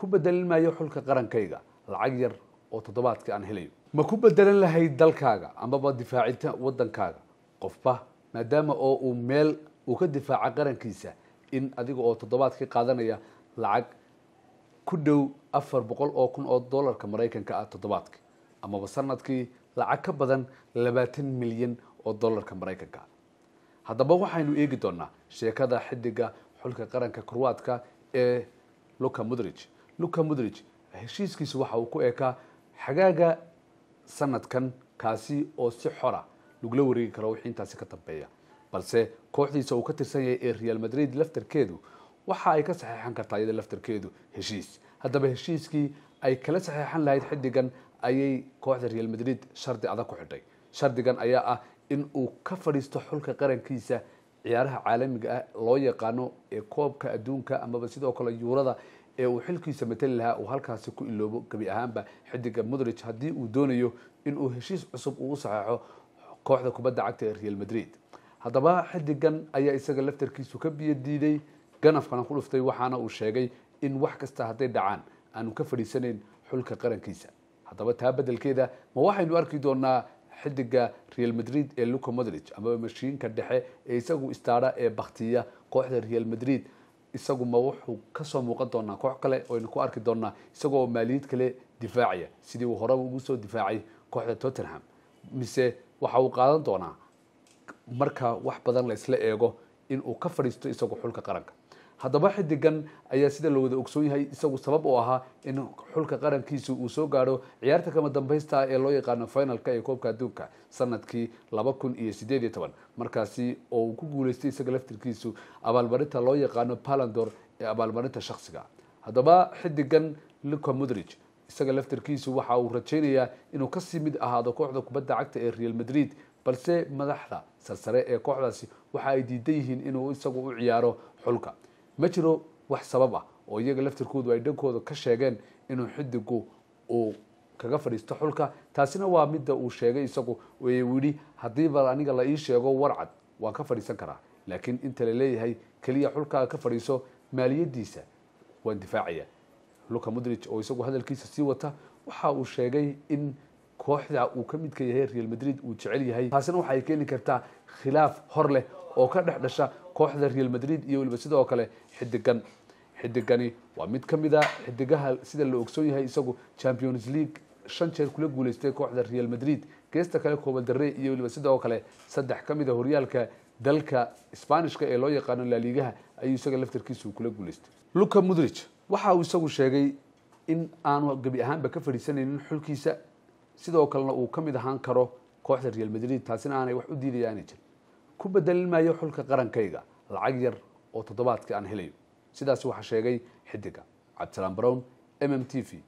ku bedelin maayo xulka qarankayga lacag yar oo toddobaadkii aan helayo ma ku bedelan lahayd dalkaaga amaba difaacinta waddankaaga qofba maadaama oo uu meel uu ka difaaca qarankiisa in adiga oo toddobaadkii qaadanaya lacag ku dhow afar boqol oo kun oo dollarka maraykanka ah toddobaadkii amaba sanadkii lacag ka badan labaatan milyan oo dollarka maraykanka ah haddaba waxaynu eegi doonaa sheekada xidiga xulka qaranka kurwaadka ee luka mudrich luka mudrij heshiiskiisa waxa uu ku ekaa xagaaga sanadkan kaasi oo si xora lagula wareegi karo wixii intaasi ka dambeeya balse kooxdiisa uu ka tirsan yahay ee real madrid laftarkeedu waxa ay ka saxeexan kartaa iyada laftarkeedu heshiis haddaba heshiiskii ay kala saxeexan lahayd xidigan ayay kooxda real madrid shardi adag ku xidhay shardigan ayaa ah in uu ka fadhiisto xulka qarankiisa ciyaaraha caalamiga ah loo yaqaano ee koobka adduunka amaba sidoo kale yuurada ee uu xilkiisa matali lahaa uu halkaasi ku iloobo gebi ahaanba xidiga modrich haddii uu doonayo inuu heshiis cusub uu u saxeexo kooxda kubadda cagta ee real madrid haddaba xidigan ayaa isaga laftarkiisu ka biyadiiday ganafkana ku dhuftay waxaana uu sheegay in wax kasta hadday dhacaan aanu ka fadhiisanayn xulka qarankiisa haddaba taa beddelkeeda ma waxaynu arki doonaa xidiga real madrid ee luca modrich amaba mashiinka dhexe ee isagu istaadha ee baktiya kooxda real madrid isagu ma wuxuu kasoo muuqan doonaa koox kale oynu ku arki doonaa isagoo maaliyad kale difaacaya sidii uu horeba ugu soo difaacay kooxda tottenham mise waxa uu qaadan doonaa marka wax badan la isla eego in uu ka fadhiisto isagu xulka qaranka haddaba xidigan ayaa sida la wada ogsoon yahay isagu sabab oo ahaa in xulka qarankiisa uu soo gaadho ciyaarta kama dambaysta ee loo yaqaano finalka ee koobka adduunka sanadkii laba kun iyo sideed iyo toban markaasi oo uu ku guuleystay isaga laftirkiisu abaalmarinta loo yaqaano palandor ee abaalmarinta shaksiga haddaba xidigan luka mudrich isaga laftirkiisu waxa uu rajaynayaa inuu kasii mid ahaado kooxda kubadda cagta ee real madrid balse madaxda sarsare ee kooxdaasi waxa ay diidan yihiin inuu isagu u ciyaaro xulka ma jiro wax sabab ah oo iyaga laftirkoodu ay dhankooda ka sheegeen inuu xidigu uu kaga fadhiisto xulka taasina waa midda uu sheegay isagu yidhi haddiiba aniga la ii sheego warcad waan ka fadhiisan karaa laakiin inta la leeyahay keliya xulkaa ka fadhiiso maaliyadiisa waan difaacaya luka mudrij oo isagu hadalkiisa sii wata waxa uu sheegay in kooxda uu ka midka yahay real madrid uu jecel yahay taasina waxa ay keeni kartaa khilaaf hor leh oo ka dhex dhasha kooxda real madrid iyo weliba sidoo kale xidigan xidigani waa mid kamid a ah xidigaha sida la ogsoon yahay isagu champions league shan jeer kula guuleystay kooxda real madrid geesta kale koobadare iyo weliba sidoo kale saddex ka mid a ah horyaalka dalka sbanishka ee loo yaqaano laaliigaha ayuu isaga laftarkiisu kula guuleystay luka mudrig waxa uu isagu sheegay in aanu gebi ahaanba ka fadhiisanaynin xulkiisa sidoo kalena uu ka mid ahaan karo kooxda real madrid taasina aanay wax u diidaya aanay jirin ku bedelin maayo xulka qarankayga lacag yar oo toddobaadkii aan helayo sidaasi waxaa sheegay xidiga cabdisalaam brown m m t v